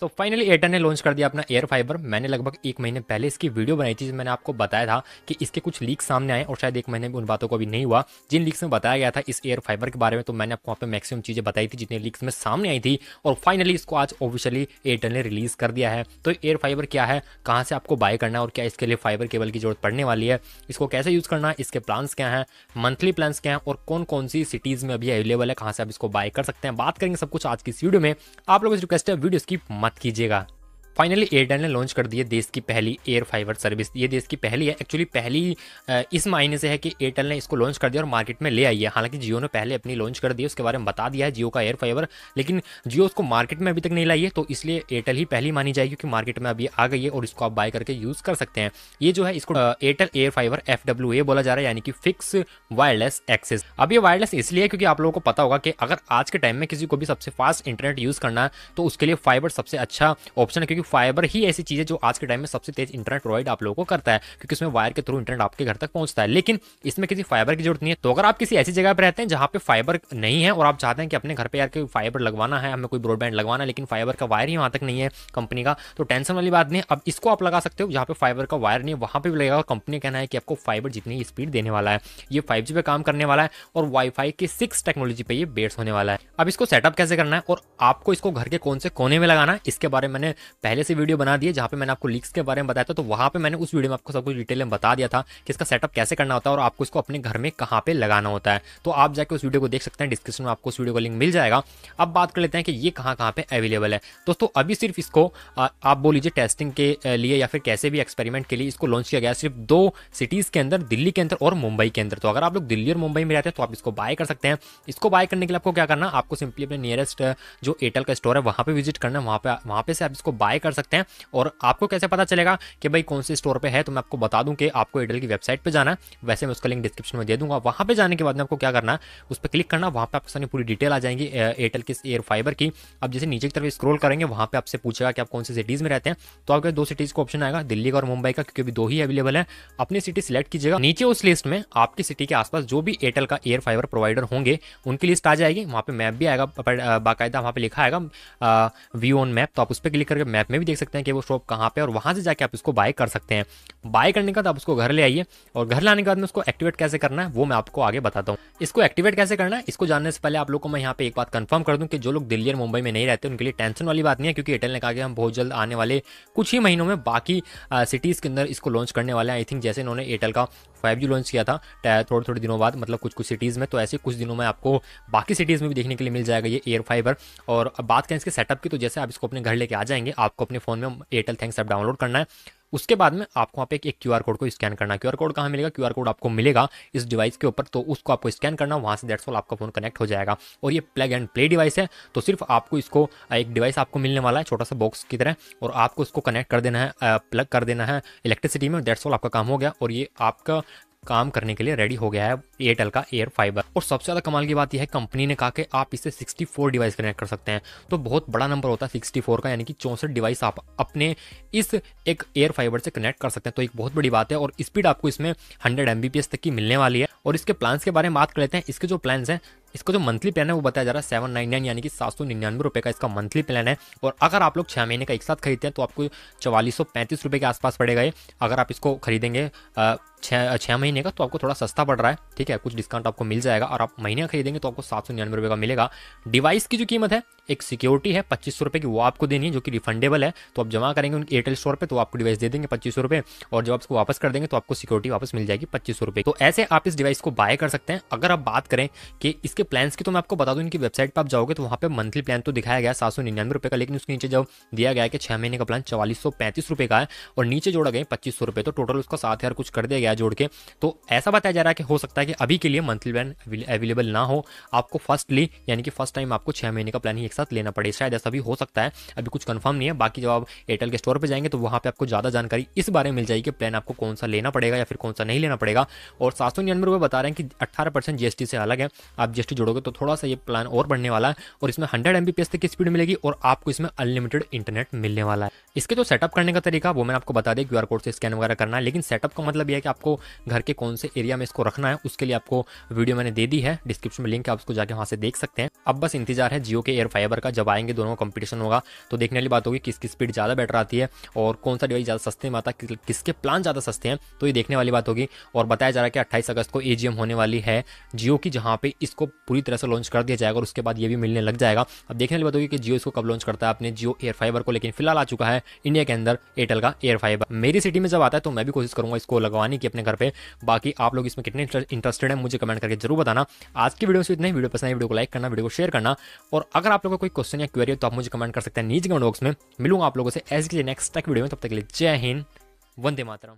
सो finally Airtel ने launch कर दिया अपना एयर फाइबर मैंने लगभग एक महीने पहले इसकी वीडियो बनाई थी मैंने आपको बताया था कि इसके कुछ लीक सामने आए और शायद एक महीने में उन बातों को भी नहीं हुआ जिन लीक्स में बताया गया था इस एयर फाइबर के बारे में तो मैंने आपको वहाँ पर मैक्सिमम चीज़ें बताई थी जितनी लीक्स में सामने आई थी और फाइनली इसको आज ऑफिशियली एयरटेल ने रिलीज़ कर दिया है तो एयर फाइबर क्या है कहाँ से आपको बाय करना है और क्या इसके लिए फाइबर केबल की जरूरत पड़ने वाली है इसको कैसे यूज़ करना है इसके प्लान्स क्या हैं मंथली प्लान्स क्या हैं और कौन कौन सी सिटीज़ में अभी अवेलेबल है कहाँ से आप इसको बाय कर सकते हैं बात करेंगे सब कुछ आज की इस वीडियो में आप लोग इस रिक्वेस्ट है वीडियो की मत कीजिएगा फाइनली एयरटेल ने लॉन्च कर दी है देश की पहली एयर फाइबर सर्विस ये देश की पहली है एक्चुअली पहली इस मायने से है कि एयरटेल ने इसको लॉन्च कर दिया और मार्केट में ले आई है हालांकि जियो ने पहले अपनी लॉन्च कर दी है उसके बारे में बता दिया है जियो का एयर फाइबर लेकिन जियो उसको मार्केट में अभी तक नहीं लाई है तो इसलिए एयरटेल ही पहली मानी जाएगी क्योंकि मार्केट में अभी आ गई है और इसको आप बाय करके यूज़ कर सकते हैं ये जो है इसको एयरटेल एयर फाइबर एफ बोला जा रहा है यानी कि फिक्स वायरलेस एक्सेस अब ये वायरलेस इसलिए क्योंकि आप लोगों को पता होगा कि अगर आज के टाइम में किसी को भी सबसे फास्ट इंटरनेट यूज़ करना है तो उसके लिए फाइबर सबसे अच्छा ऑप्शन है क्योंकि फाइबर ही ऐसी चीज़ है जो आज के टाइम में सबसे तेज इंटरनेट प्रोवाइड आप लोगों को करता है क्योंकि उसमें वायर के थ्रू इंटरनेट आपके घर तक पहुंचता है लेकिन इसमें किसी फाइबर की जरूरत नहीं है तो अगर आप किसी ऐसी जगह पर रहते हैं जहाँ पर फाइबर नहीं है और आप चाहते हैं कि अपने घर पर यार कोई फाइबर लगवाना है हमें कोई ब्रॉडबैंड लगवाना है लेकिन फाइबर का वायर ही वहाँ तक नहीं है कंपनी का तो टेंशन वाली बात नहीं अब इसको आप लगा सकते हो जहाँ पर फाइबर का वायर नहीं है वहाँ पर भी लगेगा और कंपनी कहना है कि आपको फाइबर जितनी स्पीड देने वाला है ये फाइव पे काम करने वाला है और वाईफाई की सिक्स टेक्नोलॉजी पे ये बेस्ड होने वाला है अब इसको सेटअप कैसे करना है और आपको इसको घर के कौन से कोने में लगाना है इसके बारे में मैंने पहले पहले से वीडियो बना दिए जहाँ पे मैंने आपको लीक्स के बारे में बताया था तो वहाँ पे मैंने उस वीडियो में आपको सब कुछ डिटेल में बता दिया था कि इसका सेटअप कैसे करना होता है और आपको इसको अपने घर में कहाँ पे लगाना होता है तो आप जाके उस वीडियो को देख सकते हैं डिस्क्रिप्शन में आपको उस वीडियो का लिंक मिल जाएगा अब बात कर लेते हैं कि ये कहाँ कहाँ पर अवेलेबल है दोस्तों अभी सिर्फ इसको आप बोल लीजिए टेस्टिंग के लिए या फिर कैसे भी एक्सपेरिमेंट के लिए इसको लॉन्च किया गया सिर्फ दो सिटीज़ के अंदर दिल्ली के अंदर और मुंबई के अंदर तो अगर आप लोग दिल्ली और मुंबई में रहते हैं तो आप इसको बाय कर सकते हैं इसको बाय करने के लिए आपको क्या करना आपको सिंपली अपने नियरेस्ट जो एयरटेल का स्टोर है वहाँ पर विजिट करना वहाँ पर वहाँ पर से आप इसको बाय कर सकते हैं और आपको कैसे पता चलेगा कि भाई कौन से स्टोर पर है तो मैं आपको बता दूँ कि आपको एडल की वेबसाइट पर जाना है वैसे मैं उसका लिंक डिस्क्रिप्शन में दे दूँगा वहाँ पर जाने के बाद में आपको क्या करना है उस पर क्लिक करना वहाँ पर आपके सामने पूरी डिटेल आ जाएंगी एयरटेल के एयर फाइबर की अब जैसे नीचे की तरफ स्क्रोल करेंगे वहाँ पर आपसे पूछेगा कि आप कौन सी सिटीज़ में रहते हैं तो आपके दो सिटीज़ का ऑप्शन आएगा दिल्ली का और मुंबई का क्योंकि दो ही अवेलेबल है अपनी सिटी सिलेक्ट कीजिएगा नीचे उस लिस्ट में आपकी सिटी के आसपास जो भी एयरटेल का एयर फाइबर प्रोवाइडर होंगे उनकी लिस्ट आ जाएगी वहां पे मैप भी आएगा बाकायदा वहां पे लिखा आएगा व्यू ऑन मैप तो आप उस पर क्लिक करके मैप में में भी देख सकते हैं कि वो शॉप कहाँ पे और वहाँ से जाके आप इसको बाय कर सकते हैं बाय करने के बाद आप उसको घर ले आइए और घर लाने के बाद में उसको एक्टिवेट कैसे करना है वो मैं आपको आगे बताता हूँ इसको एक्टिवेट कैसे करना है इसको जानने से पहले आप लोग को मैं यहाँ पे एक बात कन्फर्म कर दूँ कि जो लोग दिल्ली और मुंबई में नहीं रहते उनके लिए टेंशन वाली बात नहीं है क्योंकि एयरटेल ने कहा कि हम बहुत जल्द आने वाले कुछ ही महीनों में बाकी सिटीज़ के अंदर इसको लॉन्च करने वाले हैं आई थिंक जैसे इन्होंने एयरटेल का फाइव जी लॉन्च किया था थोड़े थोड़े दिनों बाद मतलब कुछ कुछ सिटीज़ में तो ऐसे कुछ दिनों में आपको बाकी सिटीज़ में भी देखने के लिए मिल जाएगा ये एयर फाइबर और अब बात करें इसके सेटअप की तो जैसे आप इसको अपने घर लेके आ जाएंगे आपको अपने फ़ोन में एयरटेल थैंक्स ऐप डाउनलोड करना है उसके बाद में आपको वहाँ पे एक क्यू कोड को स्कैन करना क्यू कोड कहाँ मिलेगा क्यू कोड आपको मिलेगा इस डिवाइस के ऊपर तो उसको आपको स्कैन करना वहाँ से डेट्स आपका फोन कनेक्ट हो जाएगा और ये प्लग एंड प्ले डिवाइस है तो सिर्फ आपको इसको एक डिवाइस आपको मिलने वाला है छोटा सा बॉक्स की तरह और आपको उसको कनेक्ट कर देना है प्लग कर देना है इलेक्ट्रिसिटी में डेट्स आपका काम हो गया और ये आपका काम करने के लिए रेडी हो गया है एयरटेल का एयर फाइबर और सबसे ज़्यादा कमाल की बात यह है कंपनी ने कहा कि आप इसे 64 डिवाइस कनेक्ट कर सकते हैं तो बहुत बड़ा नंबर होता है 64 का यानी कि चौंसठ डिवाइस आप अपने इस एक एयर फाइबर से कनेक्ट कर सकते हैं तो एक बहुत बड़ी बात है और स्पीड आपको इसमें हंड्रेड एम तक की मिलने वाली है और इसके प्लान्स के बारे में बात कर लेते हैं इसके जो प्लान्स हैं इसका जो मंथली प्लान है वो बताया जा रहा है सेवन नाइन नाइन यानी कि सात सौ निन्यानवे रुपये का इसका मंथली प्लान है और अगर आप लोग छः महीने का एक साथ खरीदते हैं तो आपको चवालीस सौ पैंतीस रुपये के आसपास पड़ेगा ये अगर आप इसको खरीदेंगे छः छः महीने का तो आपको थोड़ा सस्ता पड़ रहा है ठीक है कुछ डिस्काउंट आपको मिल जाएगा और आप महीने का खरीदेंगे तो आपको सात सौ निन्यानवे रुपये का मिलेगा डिवाइस की जो कीमत है एक सिक्योरिटी है पच्चीस सौ रुपये की वो आपको देनी है जो कि रिफंडेबल है तो आप जमा करेंगे उनके एयरटेल स्टोर पर तो आपको डिवाइस दे देंगे पच्चीस सौ रुपये और जब आप उसको वापस कर देंगे तो आपको सिक्योरिटी वापस मिल जाएगी पच्चीस सौ रुपये तो ऐसे आप इस डिवाइस को बाय कर सकते हैं अगर आप बात करें कि इसके प्लान्स की तो मैं आपको बता दूँ इनकी वेबसाइट पर आप जाओगे तो वहाँ पर मंथली प्लान तो दिखाया गया सात सौ निन्यानवे रुपये का लेकिन उसके नीचे जब दिया गया कि छः महीने का प्लान चवालीस सौ पैंतीस रुपये का है और नीचे जोड़ा गया पच्चीस सौ रुपये तो टोटल उसका सात हज़ार कुछ कर दिया गया जोड़ के तो ऐसा बताया जा रहा है कि हो सकता है कि अभी के लिए मंथली प्लान अवेलेबल ना हो आपको फर्स्टली यानी कि फर्स्ट टाइम आपको छः महीने का प्लान ही एक साथ लेना पड़े शायद ऐसा भी हो सकता है अभी कुछ कन्फर्म नहीं है बाकी जब आप एयरटेल के स्टोर पर जाएंगे तो वहाँ पर आपको ज़्यादा जानकारी इस बारे में मिल जाएगी कि प्लान आपको कौन सा लेना पड़ेगा या फिर कौन सा नहीं लेना पड़ेगा और सात सौ निन्यानवे रुपये बता रहे हैं कि अट्ठारह परसेंट जीएसटी से अलग है आप जीएसटी जोड़ोगे तो थोड़ा सा ये प्लान और बढ़ने वाला है और इसमें हंड्रेड एमबीपीएस तक की स्पीड मिलेगी और आपको इसमें अनलिमिटेड इंटरनेट मिलने वाला है इसके जो सेटअप करने का तरीका वो मैंने आपको बता दें क्यू कोड से स्कैन वगैरह करना है लेकिन सेटअप का मतलब यह है कि आपको घर के कौन से एरिया में इसको रखना है उसके लिए आपको वीडियो मैंने दे दी है डिस्क्रिप्शन में लिंक है आप उसको जाके वहाँ से देख सकते हैं अब बस इंतजार है जियो के एयर फाइबर का जब आएंगे दोनों कंपटीशन होगा तो देखने वाली बात होगी किसकी स्पीड ज़्यादा बेटर आती है और कौन सा डिवाइस ज़्यादा सस्ते में आता है किसके प्लान ज़्यादा सस्ते हैं तो ये देखने वाली बात होगी और बताया जा रहा है कि अट्ठाईस अगस्त को ए होने वाली है जियो की जहाँ पर इसको पूरी तरह से लॉन्च कर दिया जाएगा और उसके बाद ये भी मिलने लग जाएगा अब देखने वाली बात होगी कि जियो इसको कब लॉन्च करता है अपने जियो एयर फाइबर को लेकिन फिलहाल आ चुका है इंडिया के अंदर एयरटेल का एयर फाइबर मेरी सिटी में जब आता है तो मैं भी कोशिश करूंगा इसको लगवाने की की अपने घर पर बाकी आप लोग इसमें कितने इंटरेस्टेड हैं मुझे कमेंट करके जरूर बताना आज की वीडियो से इतना ही वीडियो पसंद है वीडियो को लाइक करना वीडियो को शेयर करना और अगर आप लोगों को कोई क्वेश्चन या क्वेरी हो तो आप मुझे कमेंट कर सकते हैं नीचे कमेंट बॉक्स में मिलूंगा आप लोगों से ऐसे नेक्स्ट तक वीडियो में तब तक के लिए जय हिंद वंदे मातरम